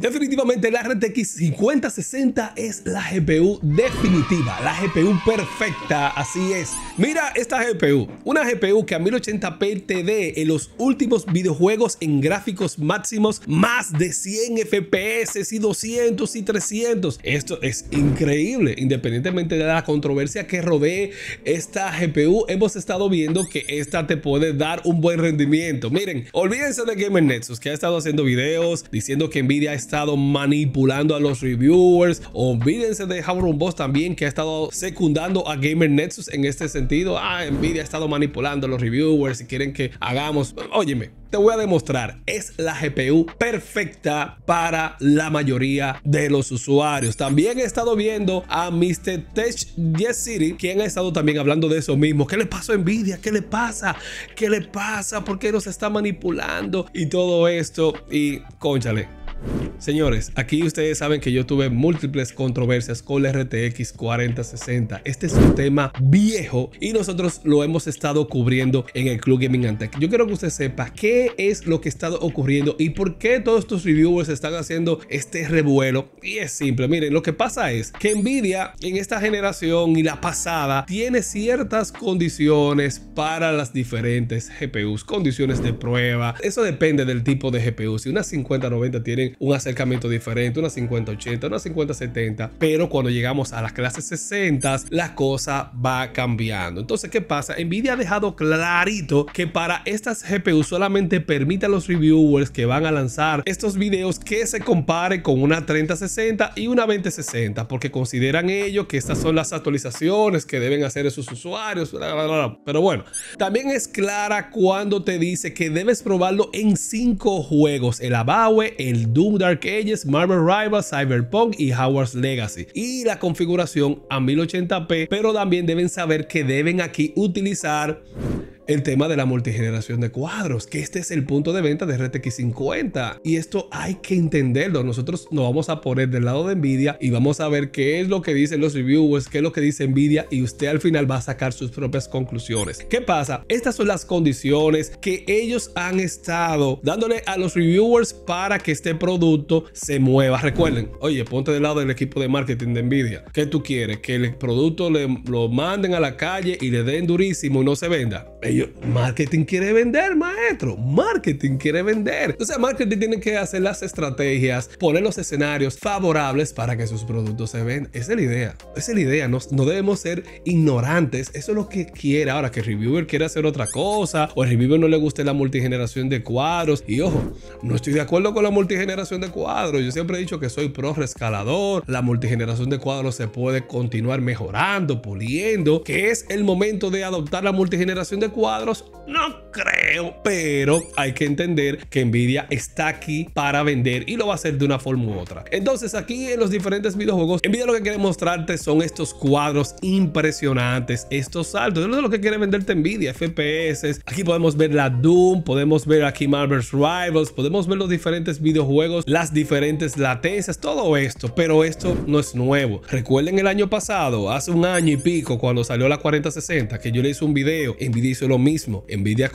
Definitivamente la RTX 5060 es la GPU definitiva, la GPU perfecta, así es. Mira esta GPU, una GPU que a 1080p te dé en los últimos videojuegos en gráficos máximos más de 100 FPS y 200 y 300. Esto es increíble, independientemente de la controversia que rodee esta GPU, hemos estado viendo que esta te puede dar un buen rendimiento. Miren, olvídense de Gamer Nexus que ha estado haciendo videos diciendo que Nvidia está estado manipulando a los reviewers. Olvídense de Havron Boss también, que ha estado secundando a Gamer Nexus en este sentido. Ah, Nvidia ha estado manipulando a los reviewers si quieren que hagamos. Óyeme, te voy a demostrar. Es la GPU perfecta para la mayoría de los usuarios. También he estado viendo a Mr. Tech Yes City, quien ha estado también hablando de eso mismo. ¿Qué le pasó a Nvidia? ¿Qué le pasa? ¿Qué le pasa? ¿Por qué nos está manipulando? Y todo esto. Y, conchale, Señores, aquí ustedes saben que yo tuve múltiples controversias con la RTX 4060. Este es un tema viejo y nosotros lo hemos estado cubriendo en el Club Gaming Antec. Yo quiero que usted sepa qué es lo que está ocurriendo y por qué todos estos reviewers están haciendo este revuelo. Y es simple, miren, lo que pasa es que Nvidia en esta generación y la pasada tiene ciertas condiciones para las diferentes GPUs, condiciones de prueba. Eso depende del tipo de GPU. Si unas 5090 tienen un acercamiento diferente, una 5080 80 una 50-70, pero cuando llegamos a las clases 60, la cosa va cambiando. Entonces, ¿qué pasa? Nvidia ha dejado clarito que para estas GPU solamente permite a los reviewers que van a lanzar estos videos que se compare con una 3060 y una 2060, porque consideran ellos que estas son las actualizaciones que deben hacer esos usuarios, pero bueno, también es clara cuando te dice que debes probarlo en cinco juegos, el Abaue, el Doom Dark Ages, Marvel Rivals, Cyberpunk y Howard's Legacy. Y la configuración a 1080p, pero también deben saber que deben aquí utilizar el tema de la multigeneración de cuadros, que este es el punto de venta de RTX 50. Y esto hay que entenderlo. Nosotros nos vamos a poner del lado de Nvidia y vamos a ver qué es lo que dicen los reviewers, qué es lo que dice Nvidia y usted al final va a sacar sus propias conclusiones. ¿Qué pasa? Estas son las condiciones que ellos han estado dándole a los reviewers para que este producto se mueva. Recuerden, oye, ponte del lado del equipo de marketing de Nvidia. ¿Qué tú quieres? Que el producto le, lo manden a la calle y le den durísimo y no se venda. Ellos marketing quiere vender, maestro. Marketing quiere vender. Entonces, marketing tiene que hacer las estrategias, poner los escenarios favorables para que sus productos se vendan. Esa es la idea. Esa es la idea. No, no debemos ser ignorantes. Eso es lo que quiere. Ahora, que el reviewer quiere hacer otra cosa o el reviewer no le guste la multigeneración de cuadros. Y ojo, no estoy de acuerdo con la multigeneración de cuadros. Yo siempre he dicho que soy pro rescalador. La multigeneración de cuadros se puede continuar mejorando, puliendo, que es el momento de adoptar la multigeneración de cuadros cuadros. No creo, pero hay que entender que Nvidia está aquí para vender y lo va a hacer de una forma u otra. Entonces aquí en los diferentes videojuegos, Nvidia lo que quiere mostrarte son estos cuadros impresionantes, estos saltos, eso es lo que quiere venderte Nvidia, FPS. Aquí podemos ver la Doom, podemos ver aquí Marvel's Rivals, podemos ver los diferentes videojuegos, las diferentes latencias, todo esto, pero esto no es nuevo. Recuerden el año pasado, hace un año y pico, cuando salió la 4060, que yo le hice un video, Nvidia hizo lo mismo, Nvidia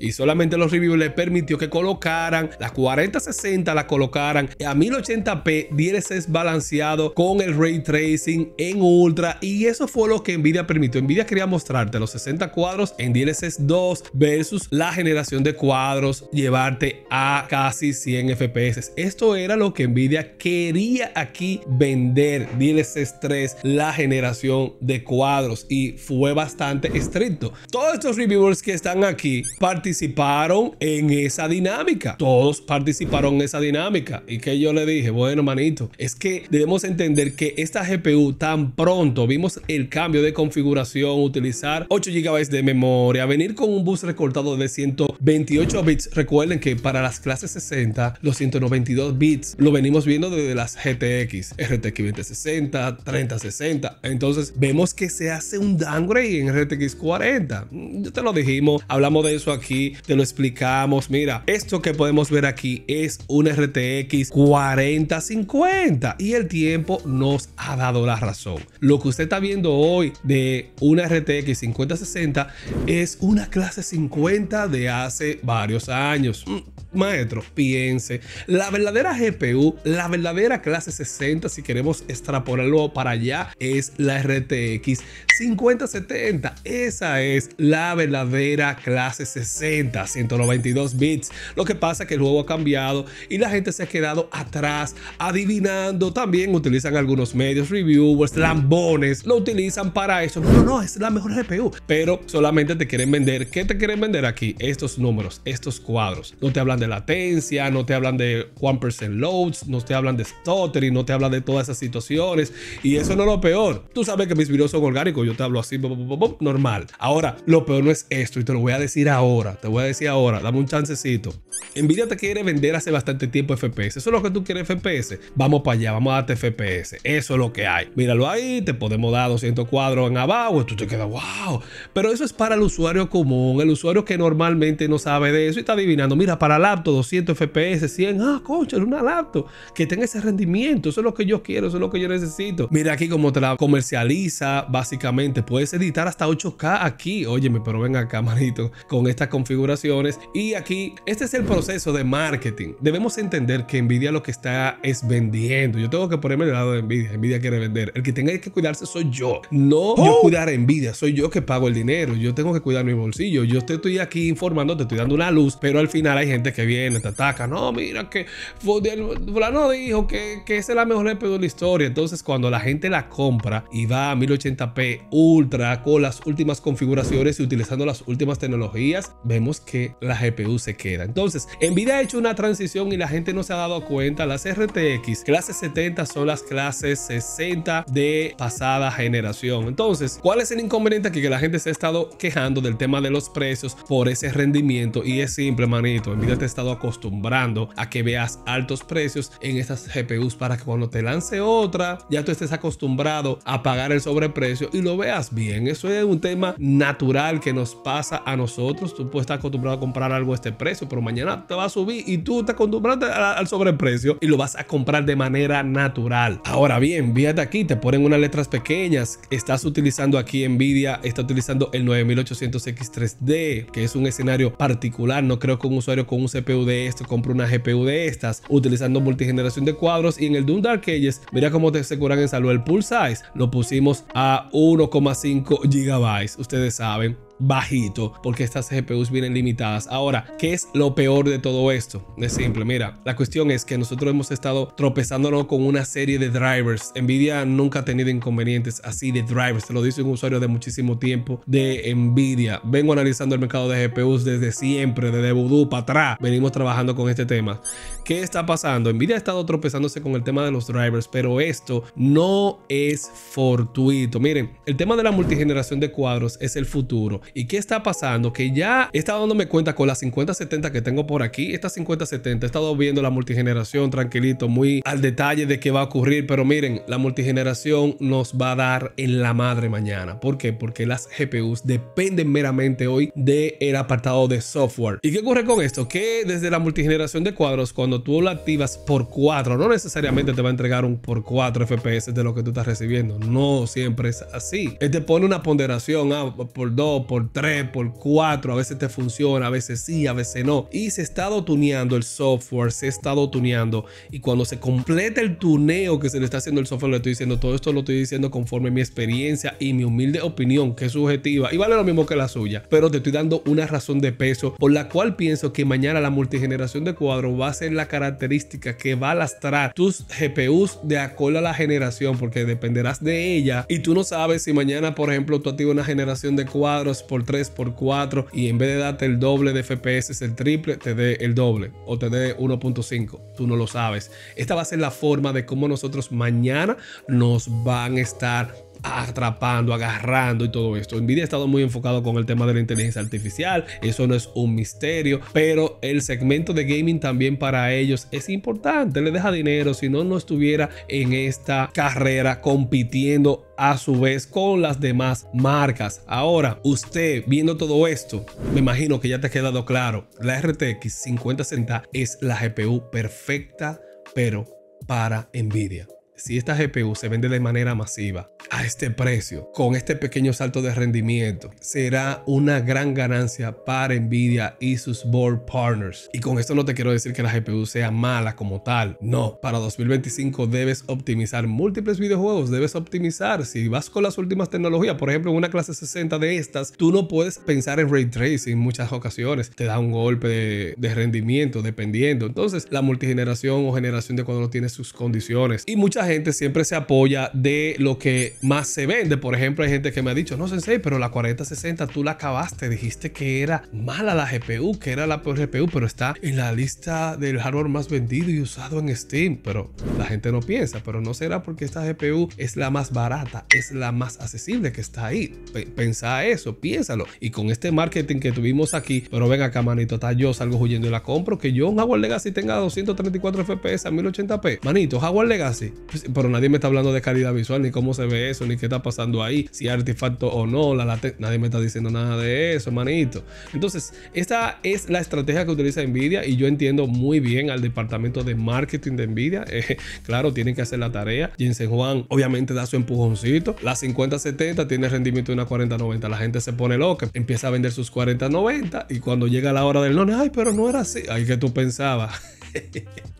y solamente los reviews le permitió que colocaran las 4060, la colocaran a 1080p, DLSS balanceado con el ray tracing en ultra y eso fue lo que Nvidia permitió. Nvidia quería mostrarte los 60 cuadros en DLSS 2 versus la generación de cuadros, llevarte a casi 100 FPS. Esto era lo que Nvidia quería aquí vender DLSS 3, la generación de cuadros y fue bastante estricto. Todos estos reviewers que están aquí participaron en esa dinámica. Todos participaron en esa dinámica. Y que yo le dije, bueno, manito, es que debemos entender que esta GPU tan pronto vimos el cambio de configuración, utilizar 8 GB de memoria, venir con un bus recortado de 128 bits. Recuerden que para las clases 60, los 192 bits lo venimos viendo desde las GTX, RTX 2060, 3060. Entonces vemos que se hace un downgrade en RTX 40. Yo te lo dijimos, hablamos de eso aquí, te lo explicamos. Mira, esto que podemos ver aquí es un RTX 4050 y el tiempo nos ha dado la razón. Lo que usted está viendo hoy de una RTX 5060 es una clase 50 de hace varios años. Mm, maestro, piense, la verdadera GPU, la verdadera clase 60, si queremos extrapolarlo para allá, es la RTX 5070. Esa es la verdadera clase 60, 192 bits. Lo que pasa es que el juego ha cambiado y la gente se ha quedado atrás adivinando. También utilizan algunos medios, reviewers, lambones, lo utilizan para eso. No, no, es la mejor GPU, pero solamente te quieren vender. ¿Qué te quieren vender aquí? Estos números, estos cuadros. No te hablan de latencia, no te hablan de 1% loads, no te hablan de stuttering, no te hablan de todas esas situaciones. Y eso no es lo peor. Tú sabes que mis videos son orgánicos, yo te hablo así, normal. Ahora, lo peor no es esto y te lo voy a decir ahora, te voy a decir ahora, dame un chancecito. Nvidia te quiere vender hace bastante tiempo FPS. Eso es lo que tú quieres FPS. Vamos para allá, vamos a darte FPS. Eso es lo que hay. Míralo ahí, te podemos dar 200 cuadros en abajo. Tú te quedas, wow. Pero eso es para el usuario común, el usuario que normalmente no sabe de eso y está adivinando. Mira, para laptop 200 FPS, 100. Ah, concha, una laptop que tenga ese rendimiento. Eso es lo que yo quiero, eso es lo que yo necesito. Mira aquí como te la comercializa, básicamente. Puedes editar hasta 8K aquí. Óyeme, pero ven acá, manito con estas configuraciones. Y aquí, este es el proceso de marketing. Debemos entender que Nvidia lo que está es vendiendo. Yo tengo que ponerme del lado de Nvidia. Nvidia quiere vender. El que tenga que cuidarse soy yo. No yo oh. cuidar a Nvidia. Soy yo que pago el dinero. Yo tengo que cuidar mi bolsillo. Yo estoy aquí informando, te estoy dando una luz, pero al final hay gente que viene, te ataca. No, mira que no dijo que, que esa es la mejor EP de la historia. Entonces, cuando la gente la compra y va a 1080p ultra con las últimas configuraciones y utilizando las últimas tecnologías, vemos que la GPU se queda. Entonces, Nvidia ha hecho una transición y la gente no se ha dado cuenta. Las RTX clase 70 son las clases 60 de pasada generación. Entonces, ¿cuál es el inconveniente aquí? Que la gente se ha estado quejando del tema de los precios por ese rendimiento y es simple, manito. Nvidia te ha estado acostumbrando a que veas altos precios en estas GPUs para que cuando te lance otra, ya tú estés acostumbrado a pagar el sobreprecio y lo veas bien. Eso es un tema natural que nos pasa a nosotros tú puedes estar acostumbrado a comprar algo a este precio, pero mañana te va a subir y tú te acostumbraste al sobreprecio y lo vas a comprar de manera natural. Ahora bien, fíjate aquí, te ponen unas letras pequeñas. Estás utilizando aquí Nvidia, está utilizando el 9800X3D, que es un escenario particular. No creo que un usuario con un CPU de esto compre una GPU de estas, utilizando multigeneración de cuadros. Y en el Doom Dark Ages, mira cómo te aseguran en salud el pool size. Lo pusimos a 1,5 gigabytes. Ustedes saben, bajito porque estas GPUs vienen limitadas. Ahora, ¿qué es lo peor de todo esto? Es simple, mira, la cuestión es que nosotros hemos estado tropezándonos con una serie de drivers. Nvidia nunca ha tenido inconvenientes así de drivers, te lo dice un usuario de muchísimo tiempo de Nvidia. Vengo analizando el mercado de GPUs desde siempre, desde Voodoo para atrás. Venimos trabajando con este tema. ¿Qué está pasando? Nvidia ha estado tropezándose con el tema de los drivers, pero esto no es fortuito. Miren, el tema de la multigeneración de cuadros es el futuro. ¿Y qué está pasando? Que ya he estado dándome cuenta con las 5070 que tengo por aquí. Estas 5070 he estado viendo la multigeneración tranquilito, muy al detalle de qué va a ocurrir. Pero miren, la multigeneración nos va a dar en la madre mañana. ¿Por qué? Porque las GPUs dependen meramente hoy del el apartado de software. ¿Y qué ocurre con esto? Que desde la multigeneración de cuadros, cuando tú la activas por 4, no necesariamente te va a entregar un por 4 FPS de lo que tú estás recibiendo. No siempre es así. te pone una ponderación ah, por 2, por 3, por 4, a veces te funciona, a veces sí, a veces no. Y se ha estado tuneando el software, se ha estado tuneando. Y cuando se completa el tuneo que se le está haciendo el software, le estoy diciendo, todo esto lo estoy diciendo conforme mi experiencia y mi humilde opinión, que es subjetiva y vale lo mismo que la suya, pero te estoy dando una razón de peso por la cual pienso que mañana la multigeneración de cuadros va a ser la característica que va a lastrar tus GPUs de acuerdo a la generación, porque dependerás de ella y tú no sabes si mañana, por ejemplo, tú activas una generación de cuadros por 3 por 4 y en vez de darte el doble de FPS, es el triple, te dé el doble o te dé 1.5. Tú no lo sabes. Esta va a ser la forma de cómo nosotros mañana nos van a estar atrapando, agarrando y todo esto. Nvidia ha estado muy enfocado con el tema de la inteligencia artificial, eso no es un misterio, pero el segmento de gaming también para ellos es importante, le deja dinero, si no, no estuviera en esta carrera compitiendo a su vez con las demás marcas. Ahora, usted viendo todo esto, me imagino que ya te ha quedado claro, la RTX 5060 es la GPU perfecta, pero para Nvidia si esta GPU se vende de manera masiva a este precio, con este pequeño salto de rendimiento, será una gran ganancia para Nvidia y sus board partners. Y con esto no te quiero decir que la GPU sea mala como tal. No, para 2025 debes optimizar múltiples videojuegos, debes optimizar. Si vas con las últimas tecnologías, por ejemplo, en una clase 60 de estas, tú no puedes pensar en ray tracing en muchas ocasiones. Te da un golpe de, rendimiento dependiendo. Entonces, la multigeneración o generación de cuadros tiene sus condiciones y muchas gente siempre se apoya de lo que más se vende. Por ejemplo, hay gente que me ha dicho, no Sensei, pero la 4060 tú la acabaste, dijiste que era mala la GPU, que era la peor GPU, pero está en la lista del hardware más vendido y usado en Steam. Pero la gente no piensa, pero no será porque esta GPU es la más barata, es la más accesible que está ahí. Piensa eso, piénsalo. Y con este marketing que tuvimos aquí, pero ven acá, manito, está yo salgo huyendo y la compro, que yo un Jaguar Legacy tenga 234 FPS a 1080p. Manito, Jaguar Legacy, pues, pero nadie me está hablando de calidad visual, ni cómo se ve eso, ni qué está pasando ahí, si artefacto o no, la nadie me está diciendo nada de eso, manito. Entonces, esta es la estrategia que utiliza Nvidia y yo entiendo muy bien al departamento de marketing de Nvidia. Eh, claro, tienen que hacer la tarea. Jensen Juan obviamente da su empujoncito. La 5070 tiene rendimiento de una 90. La gente se pone loca, empieza a vender sus 4090 y cuando llega la hora del no, ay, pero no era así. Ay, que tú pensabas.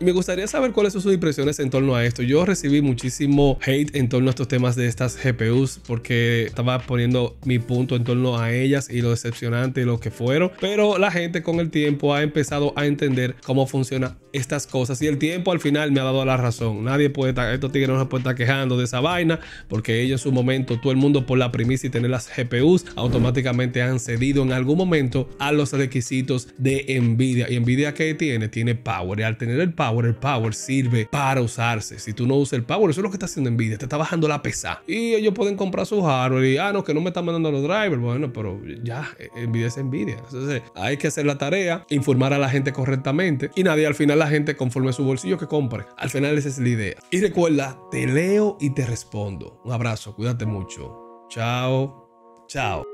Me gustaría saber cuáles son sus impresiones en torno a esto. Yo recibí muchísimo hate en torno a estos temas de estas GPUs porque estaba poniendo mi punto en torno a ellas y lo decepcionante y lo que fueron. Pero la gente con el tiempo ha empezado a entender cómo funcionan estas cosas y el tiempo al final me ha dado la razón. Nadie puede estar, estos tigres no se pueden estar quejando de esa vaina porque ellos en su momento, todo el mundo por la primicia y tener las GPUs, automáticamente han cedido en algún momento a los requisitos de Nvidia. ¿Y Nvidia qué tiene? Tiene power al tener el power, el power sirve para usarse. Si tú no usas el power, eso es lo que está haciendo envidia Te está bajando la pesa. Y ellos pueden comprar sus hardware. Y ah, no, que no me están mandando los drivers. Bueno, pero ya, eh, Nvidia es envidia Entonces, hay que hacer la tarea, informar a la gente correctamente. Y nadie, al final, la gente conforme su bolsillo que compre. Al final, esa es la idea. Y recuerda, te leo y te respondo. Un abrazo, cuídate mucho. Chao, chao.